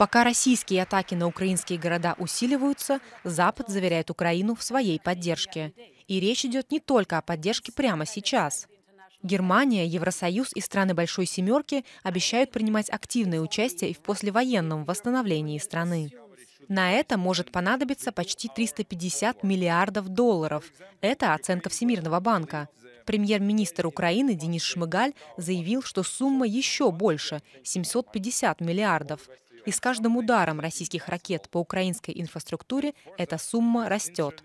Пока российские атаки на украинские города усиливаются, Запад заверяет Украину в своей поддержке. И речь идет не только о поддержке прямо сейчас. Германия, Евросоюз и страны Большой Семерки обещают принимать активное участие и в послевоенном восстановлении страны. На это может понадобиться почти 350 миллиардов долларов. Это оценка Всемирного банка. Премьер-министр Украины Денис Шмыгаль заявил, что сумма еще больше – 750 миллиардов. И с каждым ударом российских ракет по украинской инфраструктуре эта сумма растет.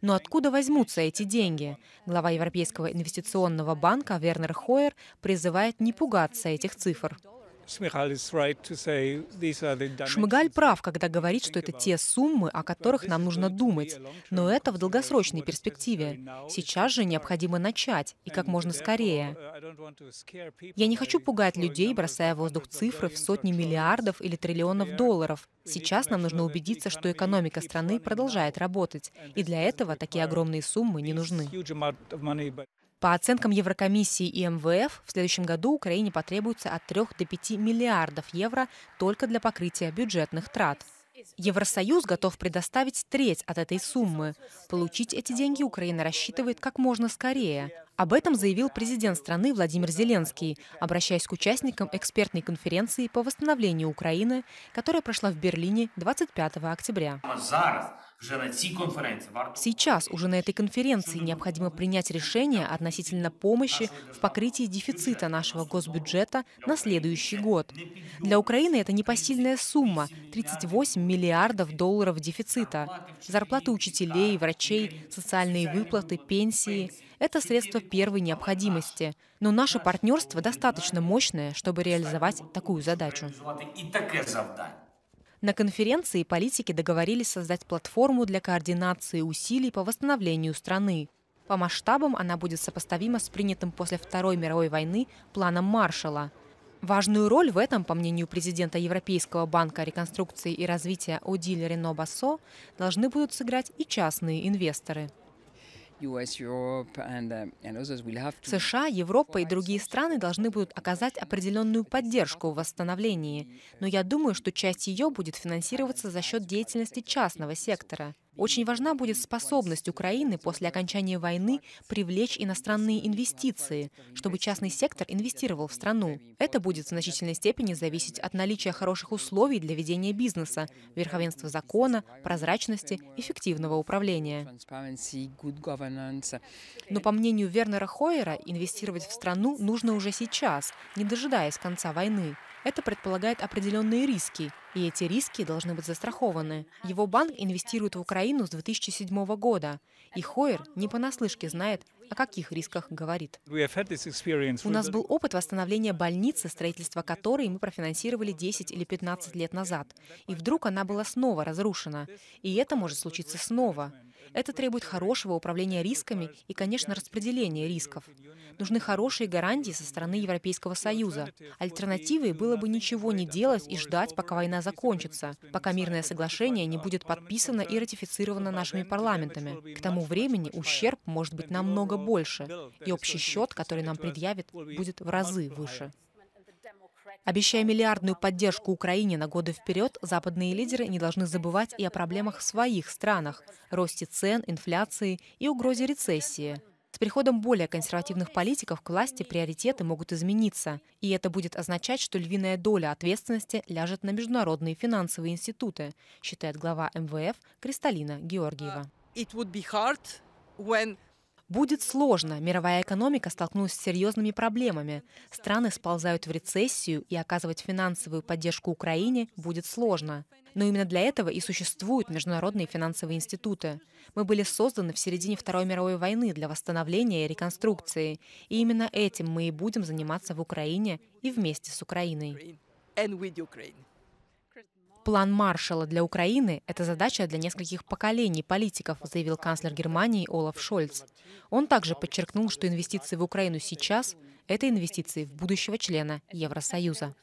Но откуда возьмутся эти деньги? Глава Европейского инвестиционного банка Вернер Хойер призывает не пугаться этих цифр. Шмыгаль прав, когда говорит, что это те суммы, о которых нам нужно думать, но это в долгосрочной перспективе. Сейчас же необходимо начать, и как можно скорее. Uh, Я не хочу пугать людей, бросая в воздух цифры в сотни миллиардов или триллионов долларов. Сейчас нам нужно убедиться, что экономика страны продолжает работать, и для этого такие огромные суммы не нужны. По оценкам Еврокомиссии и МВФ, в следующем году Украине потребуется от 3 до 5 миллиардов евро только для покрытия бюджетных трат. Евросоюз готов предоставить треть от этой суммы. Получить эти деньги Украина рассчитывает как можно скорее. Об этом заявил президент страны Владимир Зеленский, обращаясь к участникам экспертной конференции по восстановлению Украины, которая прошла в Берлине 25 октября. Сейчас уже на этой конференции необходимо принять решение относительно помощи в покрытии дефицита нашего госбюджета на следующий год. Для Украины это непосильная сумма – 38 миллиардов долларов дефицита. Зарплаты учителей, врачей, социальные выплаты, пенсии – это средства первой необходимости. Но наше партнерство достаточно мощное, чтобы реализовать такую задачу. На конференции политики договорились создать платформу для координации усилий по восстановлению страны. По масштабам она будет сопоставима с принятым после Второй мировой войны планом Маршала. Важную роль в этом, по мнению президента Европейского банка реконструкции и развития Одиль Рено Бассо, должны будут сыграть и частные инвесторы. Uh, США, Европа и другие страны должны будут оказать определенную поддержку в восстановлении, но я думаю, что часть ее будет финансироваться за счет деятельности частного сектора. Очень важна будет способность Украины после окончания войны привлечь иностранные инвестиции, чтобы частный сектор инвестировал в страну. Это будет в значительной степени зависеть от наличия хороших условий для ведения бизнеса, верховенства закона, прозрачности, эффективного управления. Но по мнению Вернера Хойера, инвестировать в страну нужно уже сейчас, не дожидаясь конца войны. Это предполагает определенные риски, и эти риски должны быть застрахованы. Его банк инвестирует в Украину с 2007 года, и Хойер не понаслышке знает, о каких рисках говорит. У нас был опыт восстановления больницы, строительство которой мы профинансировали 10 или 15 лет назад. И вдруг она была снова разрушена. И это может случиться снова. Это требует хорошего управления рисками и, конечно, распределения рисков. Нужны хорошие гарантии со стороны Европейского Союза. Альтернативой было бы ничего не делать и ждать, пока война закончится, пока мирное соглашение не будет подписано и ратифицировано нашими парламентами. К тому времени ущерб может быть намного больше, и общий счет, который нам предъявит, будет в разы выше. Обещая миллиардную поддержку Украине на годы вперед, западные лидеры не должны забывать и о проблемах в своих странах – росте цен, инфляции и угрозе рецессии. С приходом более консервативных политиков к власти приоритеты могут измениться, и это будет означать, что львиная доля ответственности ляжет на международные финансовые институты, считает глава МВФ Кристалина Георгиева. Будет сложно. Мировая экономика столкнулась с серьезными проблемами. Страны сползают в рецессию, и оказывать финансовую поддержку Украине будет сложно. Но именно для этого и существуют международные финансовые институты. Мы были созданы в середине Второй мировой войны для восстановления и реконструкции. И именно этим мы и будем заниматься в Украине и вместе с Украиной. План Маршала для Украины – это задача для нескольких поколений политиков, заявил канцлер Германии Олаф Шольц. Он также подчеркнул, что инвестиции в Украину сейчас – это инвестиции в будущего члена Евросоюза.